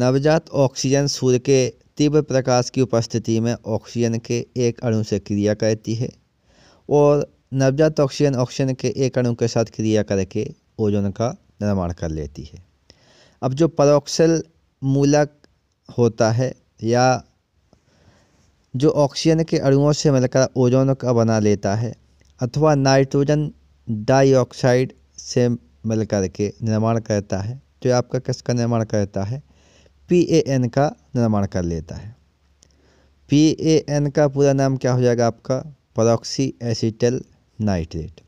नवजात ऑक्सीजन सूर्य के तीव्र प्रकाश की उपस्थिति में ऑक्सीजन के एक अणु से क्रिया करती है और नवजात ऑक्सीजन ऑक्सीजन के एक अणु के साथ क्रिया करके ओजोन का निर्माण कर लेती है अब जो परोक्सल मूलक होता है या जो ऑक्सीजन के अणुओं से मिलकर ओजोन का बना लेता है अथवा नाइट्रोजन डाइऑक्साइड से मिलकर के निर्माण करता है जो आपका किसका निर्माण करता है पी ए एन का निर्माण कर लेता है पी ए एन का पूरा नाम क्या हो जाएगा आपका परोक्सी एसिटल नाइट्रेट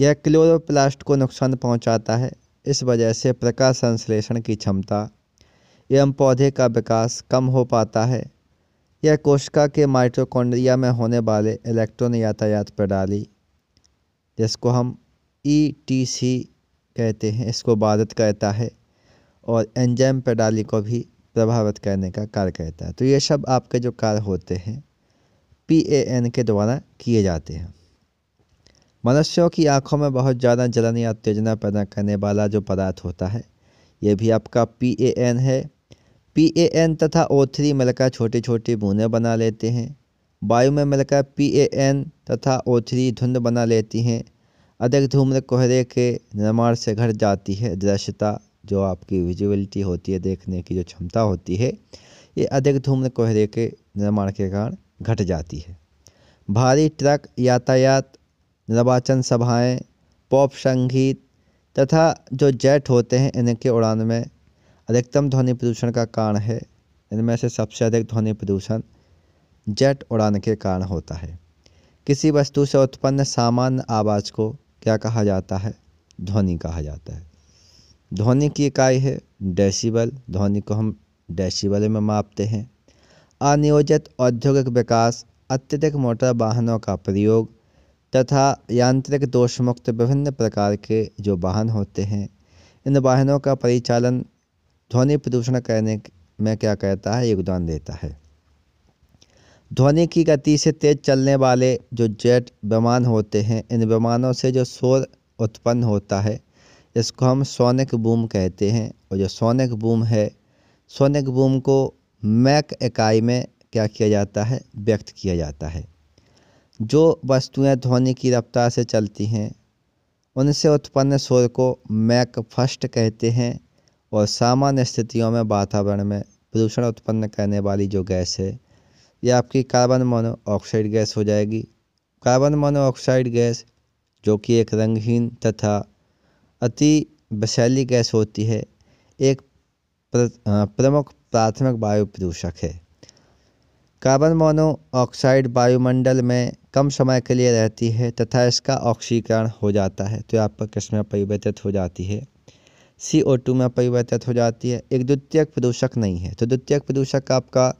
यह क्लोरोप्लास्ट को नुकसान पहुंचाता है इस वजह से प्रकाश संश्लेषण की क्षमता एवं पौधे का विकास कम हो पाता है यह कोशिका के माइटोकॉन्ड्रिया में होने वाले इलेक्ट्रॉन यातायात प्रणाली जिसको हम ई e कहते हैं इसको बाधित करता है और एंजाइम प्रणाली को भी प्रभावित करने का कार्य करता है तो ये सब आपके जो कार्य होते हैं पी ए एन के द्वारा किए जाते हैं मनुष्यों की आँखों में बहुत ज़्यादा जलन या उत्तेजना पैदा करने वाला जो पदार्थ होता है ये भी आपका पी ए एन है पी ए एन तथा ओ थ्री मिलकर छोटी छोटी बूंदे बना लेते हैं वायु में मिलकर पी ए एन तथा ओ थ्री धुंध बना लेती हैं अधिक धूम्र कोहरे के निर्माण से घट जाती है दृश्यता जो आपकी विजिबिलिटी होती है देखने की जो क्षमता होती है ये अधिक धूम्र कोहरे के निर्माण के कारण घट जाती है भारी ट्रक यातायात निर्वाचन सभाएं, पॉप संगीत तथा जो जेट होते हैं इनके उड़ान में अधिकतम ध्वनि प्रदूषण का कारण है इनमें से सबसे अधिक ध्वनि प्रदूषण जेट उड़ान के कारण होता है किसी वस्तु से उत्पन्न सामान्य आवाज़ को क्या कहा जाता है ध्वनि कहा जाता है ध्वनि की इकाई है डेसिबल ध्वनि को हम डेसिबल में मापते हैं अनियोजित औद्योगिक विकास अत्यधिक मोटर वाहनों का प्रयोग तथा यांत्रिक दोषमुक्त विभिन्न प्रकार के जो वाहन होते हैं इन वाहनों का परिचालन ध्वनि प्रदूषण करने में क्या कहता है योगदान देता है ध्वनि की गति से तेज चलने वाले जो जेट विमान होते हैं इन विमानों से जो शोर उत्पन्न होता है इसको हम सोनिक बूम कहते हैं और जो सोनिक बूम है सोनिक बूम को मैक इकाई में क्या किया जाता है व्यक्त किया जाता है जो वस्तुएं ध्वनि की रफ्तार से चलती हैं उनसे उत्पन्न शोर को मैक फर्स्ट कहते हैं और सामान्य स्थितियों में वातावरण में प्रदूषण उत्पन्न करने वाली जो गैस है ये आपकी कार्बन मोनोऑक्साइड गैस हो जाएगी कार्बन मोनोऑक्साइड गैस जो कि एक रंगहीन तथा अति विषैली गैस होती है एक प्रमुख प्राथमिक वायु प्रदूषक है कार्बन मोनोऑक्साइड वायुमंडल में कम समय के लिए रहती है तथा इसका ऑक्सीकरण हो जाता है तो आपका किस में परिवर्तित हो जाती है सी ओ टू में परिवर्तित हो जाती है एक द्वितीयक प्रदूषक नहीं है तो द्वितीयक प्रदूषक आपका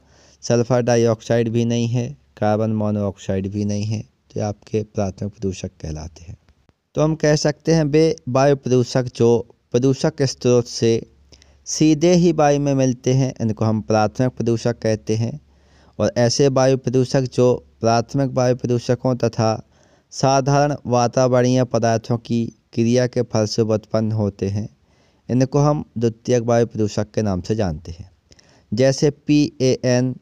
सल्फर डाइऑक्साइड भी नहीं है कार्बन मोनोऑक्साइड भी नहीं है तो आपके प्राथमिक प्रदूषक कहलाते हैं तो हम कह सकते हैं वे वायु प्रदूषक जो प्रदूषक स्रोत से सीधे ही वायु में मिलते हैं इनको हम प्राथमिक प्रदूषक कहते हैं और ऐसे वायु प्रदूषक जो प्राथमिक वायु प्रदूषकों तथा साधारण वातावरणीय पदार्थों की क्रिया के फलस्वरूप उत्पन्न होते हैं इनको हम द्वितीयक वायु प्रदूषक के नाम से जानते हैं जैसे पी ए एन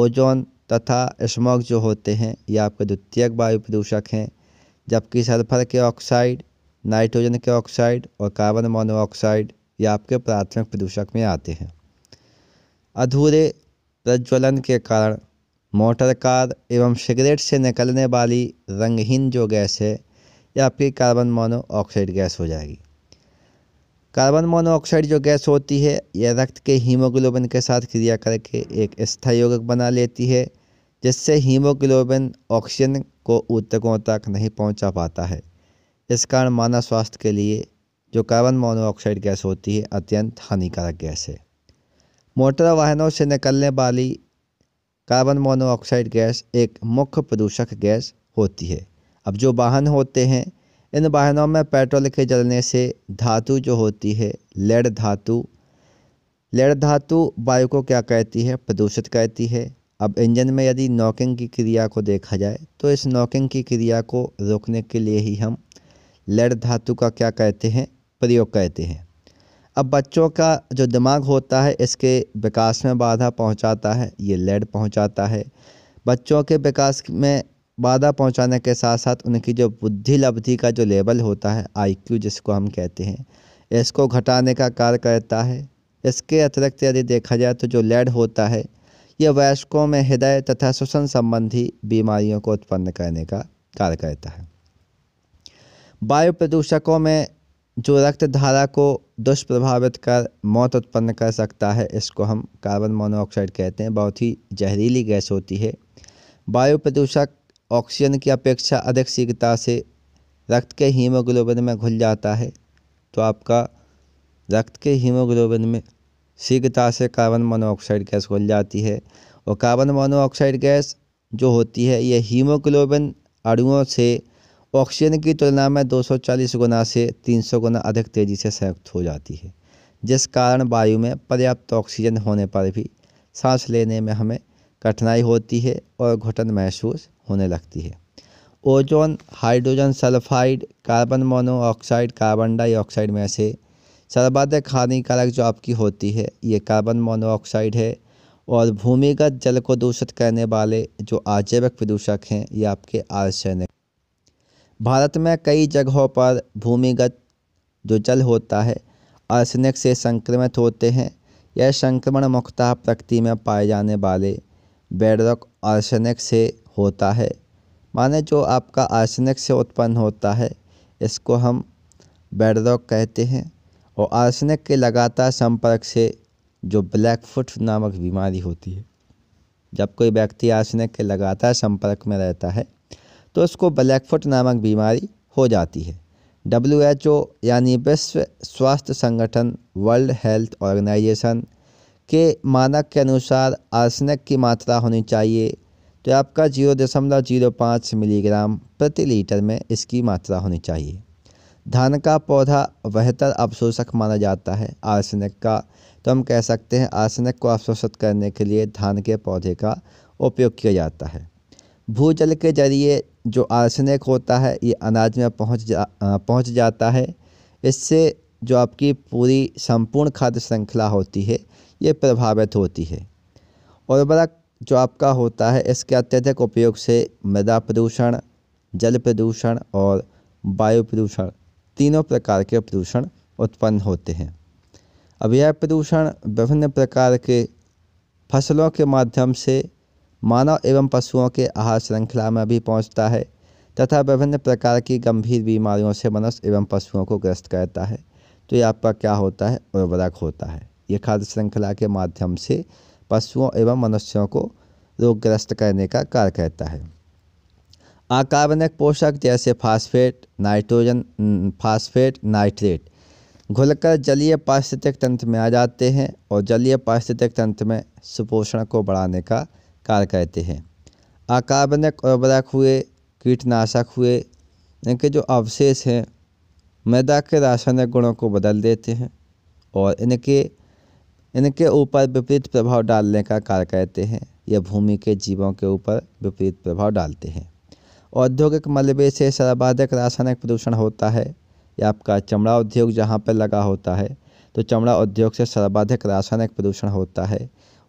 ओजोन तथा स्मोक जो होते हैं ये आपके द्वितीयक वायु प्रदूषक हैं जबकि सल्फर के ऑक्साइड नाइट्रोजन के ऑक्साइड और कार्बन मोनोऑक्साइड ये आपके प्राथमिक प्रदूषक में आते हैं अधूरे प्रज्वलन के कारण मोटर कार एवं सिगरेट से निकलने वाली रंगहीन जो गैस है ये आपकी कार्बन मोनोऑक्साइड गैस हो जाएगी कार्बन मोनोऑक्साइड जो गैस होती है यह रक्त के हीमोग्लोबिन के साथ क्रिया करके एक स्थायी यौगिक बना लेती है जिससे हीमोग्लोबिन ऑक्सीजन को ऊतकों तक नहीं पहुंचा पाता है इस कारण मानव स्वास्थ्य के लिए जो कार्बन मोनोऑक्साइड गैस होती है अत्यंत हानिकारक गैस है मोटर वाहनों से निकलने वाली कार्बन मोनोऑक्साइड गैस एक मुख्य प्रदूषक गैस होती है अब जो वाहन होते हैं इन वाहनों में पेट्रोल के जलने से धातु जो होती है लेड धातु लेड धातु वायु को क्या कहती है प्रदूषित कहती है अब इंजन में यदि नॉकिंग की क्रिया को देखा जाए तो इस नॉकिंग की क्रिया को रोकने के लिए ही हम लेड धातु का क्या कहते हैं प्रयोग कहते हैं अब बच्चों का जो दिमाग होता है इसके विकास में बाधा पहुंचाता है ये लेड पहुंचाता है बच्चों के विकास में बाधा पहुंचाने के साथ साथ उनकी जो बुद्धि लब्धि का जो लेवल होता है आईक्यू जिसको हम कहते हैं इसको घटाने का कार्य करता है इसके अतिरिक्त यदि देखा जाए तो जो लेड होता है यह वयस्कों में हृदय तथा श्वसन संबंधी बीमारियों को उत्पन्न करने का कार्य करता है वायु प्रदूषकों में जो रक्त धारा को दुष्प्रभावित कर मौत उत्पन्न कर सकता है इसको हम कार्बन मोनोऑक्साइड कहते हैं बहुत ही जहरीली गैस होती है वायु प्रदूषक ऑक्सीजन की अपेक्षा अधिक शीघ्रता से रक्त के हीमोग्लोबिन में घुल जाता है तो आपका रक्त के हीमोग्लोबिन में शीघ्रता से कार्बन मोनोऑक्साइड गैस घुल जाती है और कार्बन मोनोऑक्साइड गैस जो होती है यह हीमोग्लोबिन अड़ुओं से ऑक्सीजन की तुलना में 240 गुना से 300 गुना अधिक तेज़ी से संयुक्त हो जाती है जिस कारण वायु में पर्याप्त ऑक्सीजन होने पर भी सांस लेने में हमें कठिनाई होती है और घुटन महसूस होने लगती है ozone hydrogen sulphide carbon monoxide carbon dioxide में से सर्वाधिक हानिकारक जो आपकी होती है ये कार्बन मोनोऑक्साइड है और भूमिगत जल को दूषित करने वाले जो आजैविक प्रदूषक हैं ये आपके आर्सेनिक भारत में कई जगहों पर भूमिगत जो जल होता है आर्सेनिक से संक्रमित होते हैं यह संक्रमण मुख्तः प्रकृति में पाए जाने वाले बेडरक आर्सेनिक से होता है माने जो आपका आर्सेनिक से उत्पन्न होता है इसको हम बेडरॉक कहते हैं और आर्सेनिक के लगातार संपर्क से जो ब्लैक फुट नामक बीमारी होती है जब कोई व्यक्ति आर्सेनिक के लगातार संपर्क में रहता है तो उसको ब्लैक फुट नामक बीमारी हो जाती है डब्ल्यू एच ओ यानी विश्व स्वास्थ्य संगठन वर्ल्ड हेल्थ ऑर्गेनाइजेशन के मानक के अनुसार आर्सेनिक की मात्रा होनी चाहिए तो आपका जीरो दशमलव जीरो पाँच मिलीग्राम प्रति लीटर में इसकी मात्रा होनी चाहिए धान का पौधा बेहतर अवशोषक माना जाता है आर्सेनिक का तो हम कह सकते हैं आर्सेनिक को अवशोषित करने के लिए धान के पौधे का उपयोग किया जाता है भूजल के जरिए जो आर्सेनिक होता है ये अनाज में पहुंच जा पहुँच जाता है इससे जो आपकी पूरी संपूर्ण खाद्य श्रृंखला होती है ये प्रभावित होती है उर्वरक जो आपका होता है इसके अत्यधिक उपयोग से मृदा प्रदूषण जल प्रदूषण और वायु प्रदूषण तीनों प्रकार के प्रदूषण उत्पन्न होते हैं अब यह प्रदूषण विभिन्न प्रकार के फसलों के माध्यम से मानव एवं पशुओं के आहार श्रृंखला में भी पहुंचता है तथा विभिन्न प्रकार की गंभीर बीमारियों से मनुष्य एवं पशुओं को ग्रस्त करता है तो यह आपका क्या होता है उर्वरक होता है ये खाद्य श्रृंखला के माध्यम से पशुओं एवं मनुष्यों को रोगग्रस्त करने का कार्य करता है अकार्बनिक पोषक जैसे फास्फेट नाइट्रोजन फास्फेट नाइट्रेट घुलकर जलीय पारिस्थितिक तंत्र में आ जाते हैं और जलीय पारिस्थितिक तंत्र में सुपोषण को बढ़ाने का कार्य करते हैं अकार्बनिक उर्वरक हुए कीटनाशक हुए इनके जो अवशेष हैं मैदा के रासायनिक गुणों को बदल देते हैं और इनके इनके ऊपर विपरीत प्रभाव डालने का कार्य करते हैं या भूमि के जीवों के ऊपर विपरीत प्रभाव डालते हैं औद्योगिक मलबे से सर्वाधिक रासायनिक प्रदूषण होता है या आपका चमड़ा उद्योग जहाँ पर लगा होता है तो चमड़ा उद्योग से सर्वाधिक रासायनिक प्रदूषण होता है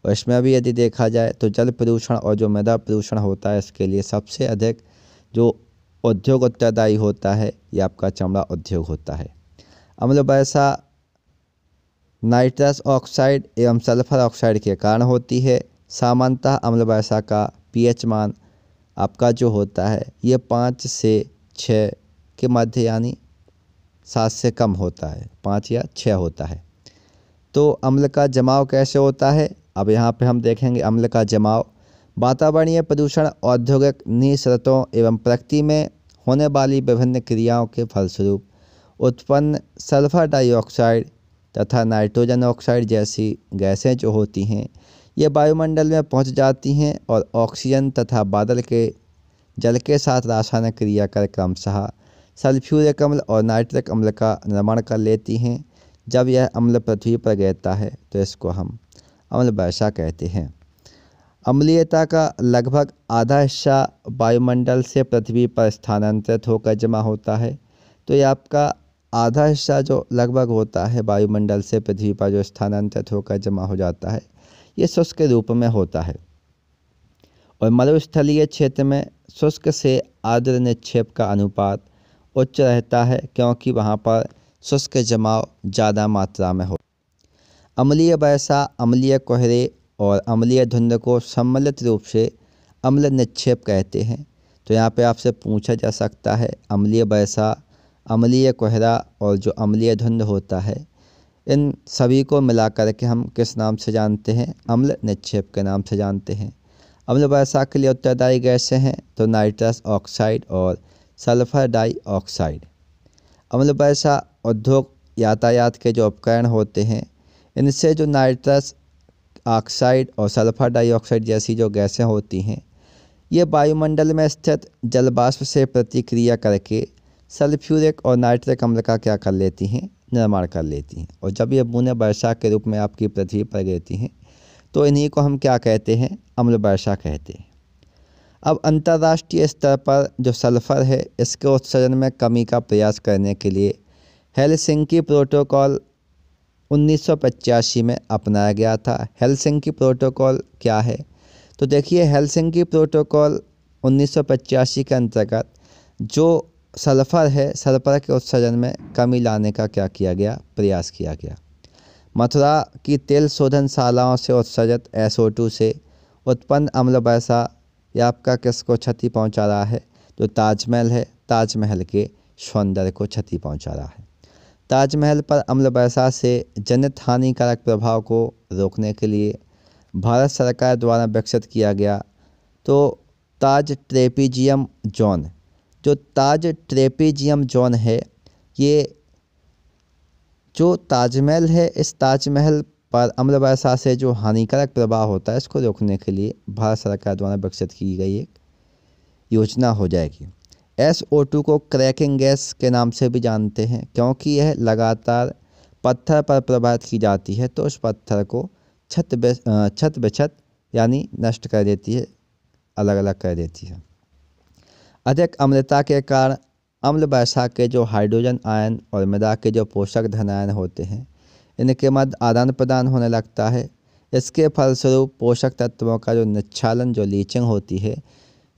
और इसमें भी यदि देखा जाए तो जल प्रदूषण और जो मृदा प्रदूषण होता है इसके लिए सबसे अधिक जो उद्योग उत्तरदायी होता है यह आपका चमड़ा उद्योग होता है अम्ल वर्षा नाइट्रस ऑक्साइड एवं सल्फर ऑक्साइड के कारण होती है सामान्यतः अम्ल वर्षा का पीएच मान आपका जो होता है ये पाँच से छः के मध्य यानी सात से कम होता है पाँच या छः होता है तो अम्ल का जमाव कैसे होता है अब यहाँ पे हम देखेंगे अम्ल का जमाव वातावरणीय प्रदूषण औद्योगिक निशरतों एवं प्रकृति में होने वाली विभिन्न क्रियाओं के फलस्वरूप उत्पन्न सल्फर डाइऑक्साइड तथा नाइट्रोजन ऑक्साइड जैसी गैसें जो होती हैं ये वायुमंडल में पहुंच जाती हैं और ऑक्सीजन तथा बादल के जल के साथ रासायनिक क्रिया कर क्रमशः सल्फ्यूरिक अम्ल और नाइट्रिक अम्ल का निर्माण कर लेती हैं जब यह अम्ल पृथ्वी पर गिरता है तो इसको हम अम्ल वर्षा कहते हैं अम्लीयता का लगभग आधा हिस्सा वायुमंडल से पृथ्वी पर स्थानांतरित होकर जमा होता है तो ये आपका आधा हिस्सा जो लगभग होता है वायुमंडल से पृथ्वी पर जो स्थानांतरित होकर जमा हो जाता है ये शुष्क रूप में होता है और मरुस्थलीय क्षेत्र में शुष्क से आर्द्र निक्षेप का अनुपात उच्च रहता है क्योंकि वहाँ पर शुष्क जमाव ज़्यादा मात्रा में हो अम्लीय वर्षा अम्लीय कोहरे और अम्लीय धुंध को सम्मिलित रूप से अम्ल निक्षेप कहते हैं तो यहाँ पे आपसे पूछा जा सकता है अम्लीय वर्षा अम्लीय कोहरा और जो अम्लीय धुंध होता है इन सभी को मिला कर के हम किस नाम से जानते हैं अम्ल निक्षेप के नाम से जानते हैं अम्ल वर्षा के लिए उत्तरदायी गैसें हैं तो नाइट्रस ऑक्साइड और सल्फर डाइऑक्साइड अम्ल वर्षा उद्योग यातायात के जो उपकरण होते हैं इनसे जो नाइट्रस ऑक्साइड और सल्फर डाइऑक्साइड जैसी जो गैसें होती हैं ये वायुमंडल में स्थित जलवाष्प से प्रतिक्रिया करके सल्फ्यूरिक और नाइट्रिक अम्ल का क्या कर लेती हैं निर्माण कर लेती हैं और जब ये बूंदें वर्षा के रूप में आपकी पृथ्वी पर गिरती हैं तो इन्हीं को हम क्या कहते हैं अम्ल वर्षा कहते हैं अब अंतर्राष्ट्रीय स्तर पर जो सल्फ़र है इसके उत्सर्जन में कमी का प्रयास करने के लिए हेलसिंकी प्रोटोकॉल उन्नीस में अपनाया गया था हेलसिंकी प्रोटोकॉल क्या है तो देखिए हेलसिंकी प्रोटोकॉल उन्नीस के अंतर्गत जो सल्फर है सल्फर के उत्सर्जन में कमी लाने का क्या किया गया प्रयास किया गया मथुरा की तेल शोधनशालाओं से उत्सर्जित एसओ से उत्पन्न अम्ल वैसा या आपका किसको क्षति पहुंचा रहा है जो ताजमहल है ताजमहल के सौंदर्य को क्षति पहुंचा रहा है ताजमहल पर अम्ल वैसा से जनित हानिकारक प्रभाव को रोकने के लिए भारत सरकार द्वारा विकसित किया गया तो ताज ट्रेपीजियम जोन जो ताज ट्रेपीजियम जोन है ये जो ताजमहल है इस ताजमहल पर अम्ल वर्षा से जो हानिकारक प्रभाव होता है इसको रोकने के लिए भारत सरकार द्वारा विकसित की गई एक योजना हो जाएगी एस ओ टू को क्रैकिंग गैस के नाम से भी जानते हैं क्योंकि यह लगातार पत्थर पर प्रभावित की जाती है तो उस पत्थर को छत बे छत बेछत यानी नष्ट कर देती है अलग अलग कर देती है अधिक अम्लता के कारण अम्ल वैसा के जो हाइड्रोजन आयन और मृदा के जो पोषक धनायन होते हैं इनके मध्य आदान प्रदान होने लगता है इसके फलस्वरूप पोषक तत्वों का जो निच्छालन जो लीचिंग होती है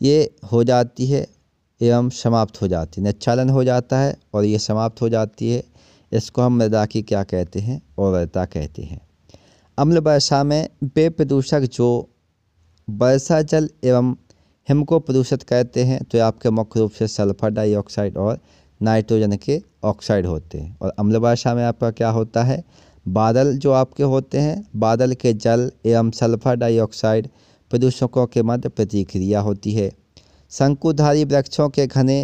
ये हो जाती है एवं समाप्त हो जाती है निच्छालन हो जाता है और ये समाप्त हो जाती है इसको हम मृदा की क्या कहते हैं उर्वरता कहते हैं अम्ल वर्षा में बे प्रदूषक जो वर्षा जल एवं हिम को प्रदूषित कहते हैं तो आपके मुख्य रूप से सल्फर डाइऑक्साइड और नाइट्रोजन के ऑक्साइड होते हैं और अम्ल वर्षा में आपका क्या होता है बादल जो आपके होते हैं बादल के जल एवं सल्फर डाइऑक्साइड प्रदूषकों के मध्य प्रतिक्रिया होती है शंकुधारी वृक्षों के घने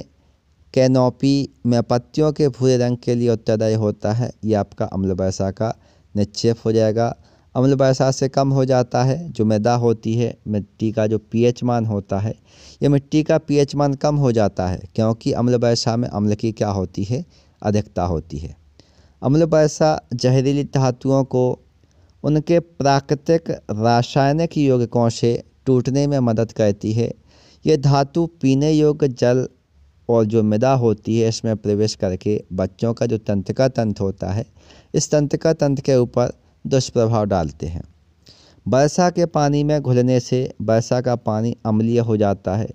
कैनोपी में पत्तियों के भूरे रंग के लिए उत्तरदायी होता है ये आपका अम्ल वर्षा का निक्षेप हो जाएगा अम्ल बरसात से कम हो जाता है जो मैदा होती है मिट्टी का जो पीएच मान होता है यह मिट्टी का पीएच मान कम हो जाता है क्योंकि अम्ल बरसा में अम्ल की क्या होती है अधिकता होती है अम्ल बरसा जहरीली धातुओं को उनके प्राकृतिक रासायनिक यौगिकों से टूटने में मदद करती है ये धातु पीने योग्य जल और जो मैदा होती है इसमें प्रवेश करके बच्चों का जो तंत्रिका तंत्र होता है इस तंत्रिका तंत्र के ऊपर दुष्प्रभाव डालते हैं वर्षा के पानी में घुलने से वर्षा का पानी अम्लीय हो जाता है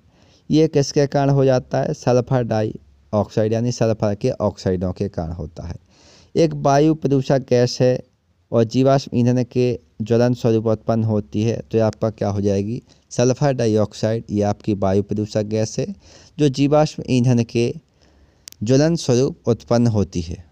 ये किसके कारण हो जाता है सल्फर डाई ऑक्साइड यानी सल्फर के ऑक्साइडों के कारण होता है एक वायु प्रदूषक गैस है और जीवाश्म ईंधन के ज्वलन स्वरूप उत्पन्न होती है तो आपका क्या हो जाएगी सल्फर डाइऑक्साइड ये आपकी वायु प्रदूषक गैस है जो जीवाश्म ईंधन के ज्वलन स्वरूप उत्पन्न होती है